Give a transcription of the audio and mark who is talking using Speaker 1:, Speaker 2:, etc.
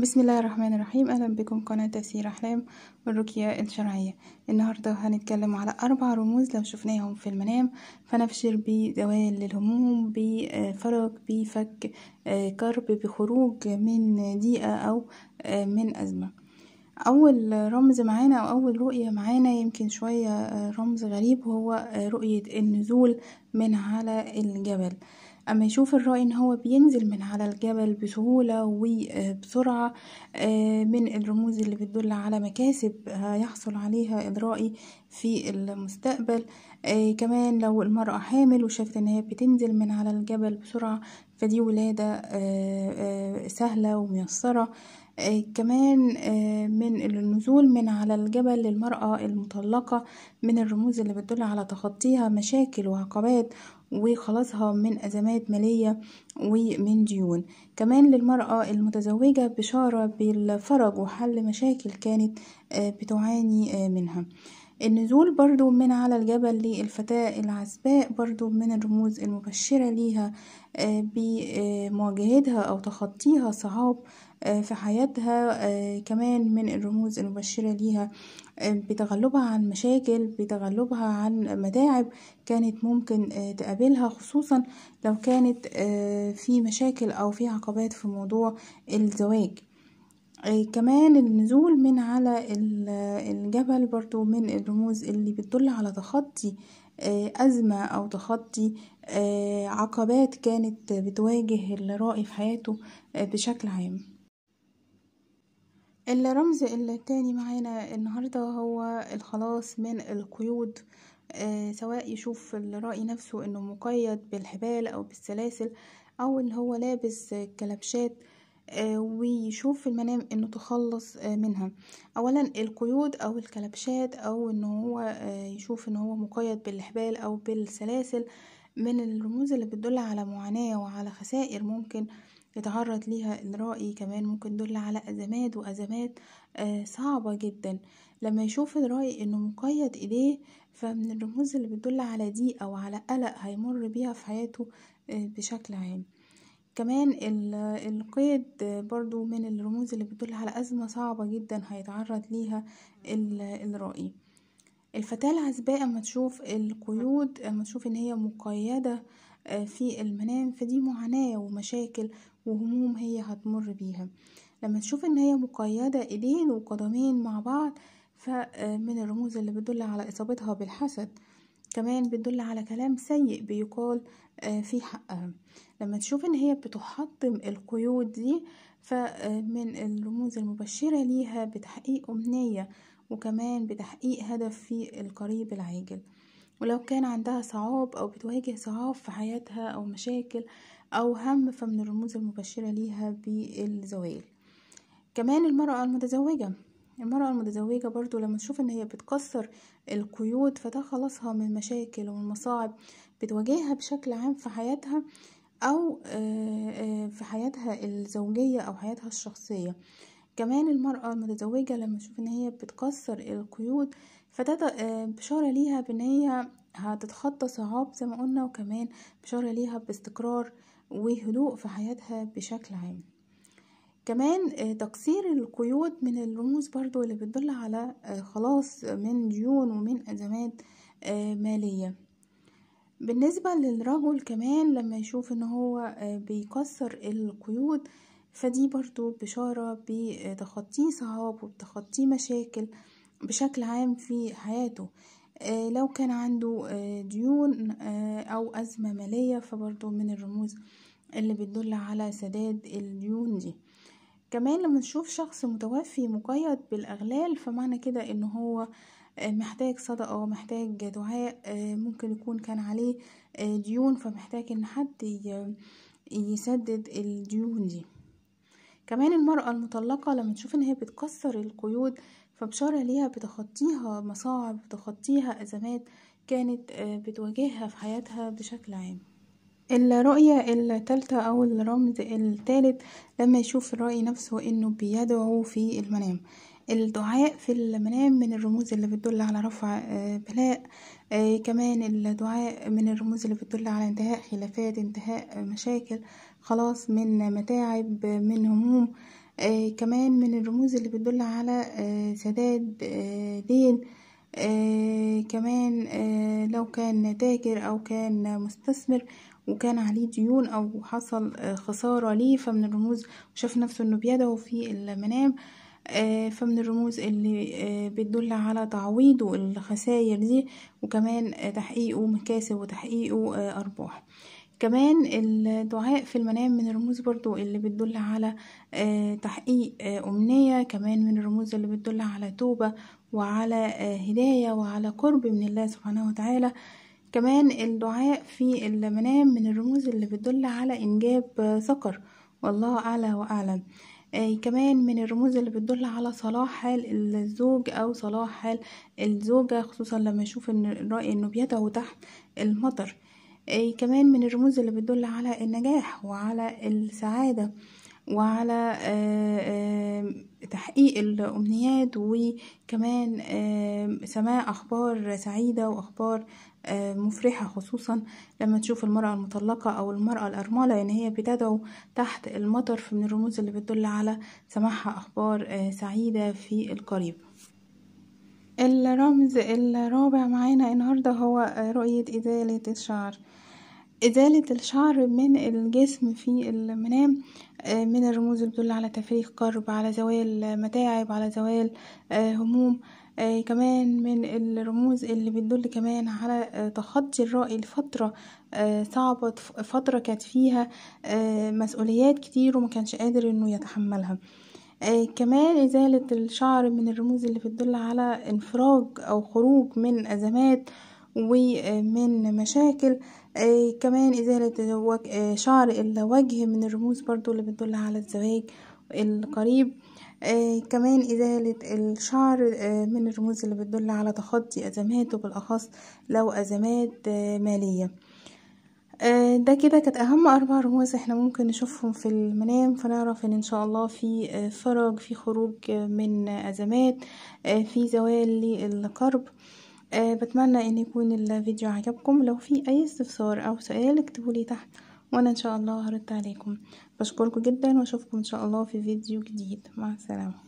Speaker 1: بسم الله الرحمن الرحيم اهلا بكم قناة تفسير احلام والرقية الشرعية النهاردة هنتكلم على اربع رموز لو شفناهم في المنام فنبشر بزوال للهموم بفرج بفك كرب بخروج من ضيقة او من ازمة اول رمز معانا او اول رؤية معانا يمكن شوية رمز غريب هو رؤية النزول من على الجبل أما يشوف الرأي إن هو بينزل من على الجبل بسهولة وبسرعة آه، من الرموز اللي بتدل على مكاسب هيحصل عليها الرأي في المستقبل آه، كمان لو المرأة حامل وشافت إن هي بتنزل من على الجبل بسرعة فدي ولادة آه، سهلة وميسرة كمان من النزول من على الجبل للمرأة المطلقة من الرموز اللي بتدل على تخطيها مشاكل وعقبات وخلاصها من أزمات مالية ومن ديون كمان للمرأة المتزوجة بشارة بالفرج وحل مشاكل كانت آه، بتعاني آه، منها النزول برضو من على الجبل للفتاة العزباء برضو من الرموز المبشرة ليها آه، بمواجهتها أو تخطيها صعاب آه، في حياتها آه، كمان من الرموز المبشرة ليها آه، بتغلبها عن مشاكل بتغلبها عن متاعب كانت ممكن تقابلها خصوصا لو كانت في مشاكل أو في عقبات في موضوع الزواج كمان النزول من على الجبل برضو من الرموز اللي بتدل على تخطي أزمة أو تخطي عقبات كانت بتواجه الرائي في حياته بشكل عام الرمز التاني معانا النهاردة هو الخلاص من القيود آه، سواء يشوف الرأي نفسه انه مقيد بالحبال او بالسلاسل او اللي هو لابس كلبشات آه، ويشوف في المنام انه تخلص آه، منها اولا القيود او الكلبشات او ان هو يشوف ان هو مقيد بالحبال او بالسلاسل من الرموز اللي بتدل على معاناة وعلى خسائر ممكن آه يتعرض ليها الرائي كمان ممكن دول على أزمات وأزمات آه، صعبة جدا لما يشوف الرائي انه مقيد إليه فمن الرموز اللي بتدل على دي او على قلق هيمر بيها في حياته آه، بشكل عام كمان القيد برضو من الرموز اللي بتدل على أزمة صعبة جدا هيتعرض ليها الرائي الفتاة العزباء اما تشوف القيود اما تشوف ان هي مقيدة آه، في المنام فدي معاناة ومشاكل وهموم هي هتمر بيها لما تشوف ان هي مقيدة ايدين وقدمين مع بعض فمن الرموز اللي بتدل على اصابتها بالحسد كمان بتدل على كلام سيء بيقال آه، في حقها لما تشوف ان هي بتحطم القيود دي فمن آه، الرموز المبشرة ليها بتحقيق أمنية وكمان بتحقيق هدف في القريب العاجل ولو كان عندها صعاب أو بتواجه صعاب في حياتها أو مشاكل أو هم فمن الرموز المبشرة ليها بالزوال كمان المرأة المتزوجة المرأة المتزوجة برضو لما تشوف ان هي بتكسر القيود فده خلاصها من مشاكل والمصاعب بتواجهها بشكل عام في حياتها او آه، آه، في حياتها الزوجية او حياتها الشخصية كمان المرأة المتزوجة لما تشوف ان هي بتكسر القيود فده آه، بشارة ليها بان هي هتتخطى صعاب زي ما قلنا وكمان بشارة ليها باستقرار وهدوء في حياتها بشكل عام كمان آه، تقصير القيود من الرموز برضو اللي بتدل على آه، خلاص من ديون ومن أزمات مالية بالنسبة للرجل كمان لما يشوف ان هو بيكسر القيود فدي برضو بشارة بتخطيه صعاب وبتخطيه مشاكل بشكل عام في حياته آه، لو كان عنده آه، ديون آه، أو أزمة مالية فبرضو من الرموز اللي بتدل على سداد الديون دي كمان لما نشوف شخص متوفي مقيد بالأغلال فمعنى كده إن هو محتاج صدقة محتاج دعاء ممكن يكون كان عليه ديون فمحتاج إن حد يسدد الديون دي كمان المرأة المطلقة لما تشوف ان هي بتكسر القيود فبشارة ليها بتخطيها مصاعب بتخطيها أزمات كانت آه، بتواجهها في حياتها بشكل عام الرؤية التالتة أو الرمز التالت لما يشوف الرأي نفسه إنه بيدعو في المنام الدعاء في المنام من الرموز اللي بتدل على رفع آه، بلاء آه، كمان الدعاء من الرموز اللي بتدل على انتهاء خلافات انتهاء مشاكل خلاص من متاعب من هموم آه كمان من الرموز اللي بتدل على آه سداد آه دين آه كمان آه لو كان تاجر او كان مستثمر وكان عليه ديون او حصل آه خسارة ليه فمن الرموز وشاف نفسه انه بيدعو في المنام آه فمن الرموز اللي آه بتدل على تعويضه الخسائر دي وكمان تحقيقه مكاسب وتحقيقه آه، ارباح كمان الدعاء في المنام من الرموز برضو اللي بتدل على آه، تحقيق آه، أمنية كمان من الرموز اللي بتدل على توبة وعلى آه، هداية وعلى قرب من الله سبحانه وتعالى كمان الدعاء في المنام من الرموز اللي بتدل على إنجاب ثقر والله أعلى وأعلم أي كمان من الرموز اللي بتدل على صلاح حال الزوج او صلاح حال الزوجة خصوصا لما يشوف ان الرأي انه بيدعو تحت المطر كمان من الرموز اللي بتدل على النجاح وعلى السعادة وعلى آه، آه، تحقيق الأمنيات وكمان آه، سماع أخبار سعيدة وأخبار مفرحة خصوصا لما تشوف المرأة المطلقة أو المرأة الأرملة يعني هي بتدعو تحت المطر من الرموز اللي بتدل على سماعها أخبار سعيدة في القريب الرمز الرابع معانا النهاردة هو رؤية إزالة الشعر إزالة الشعر من الجسم في المنام آه، من الرموز اللي بتدل على تفريغ كرب على زوال متاعب على زوال آه، هموم آه، كمان من الرموز اللي بتدل كمان على تخطي الرأي لفترة صعبة فترة كانت فيها مسؤوليات كتير وما كانش قادر انه يتحملها آه كمان إزالة الشعر من الرموز اللي بتدل على انفراج أو خروج من أزمات ومن آه، مشاكل آه كمان إزالة آه، شعر الوجه من الرموز برضو اللي بتدل على الزواج القريب آه كمان إزالة الشعر آه من الرموز اللي بتدل على تخطي أزمات وبالأخص لو أزمات آه مالية آه، ده كده كانت اهم اربع رموز احنا ممكن نشوفهم في المنام فنعرف ان ان شاء الله في آه، فرج في خروج من ازمات آه، في زوال للقرب بتمنى ان يكون الفيديو عجبكم لو في اي استفسار او سؤال اكتبولي تحت وانا ان شاء الله هرد عليكم بشكركم جدا واشوفكم ان شاء الله في فيديو جديد مع السلامه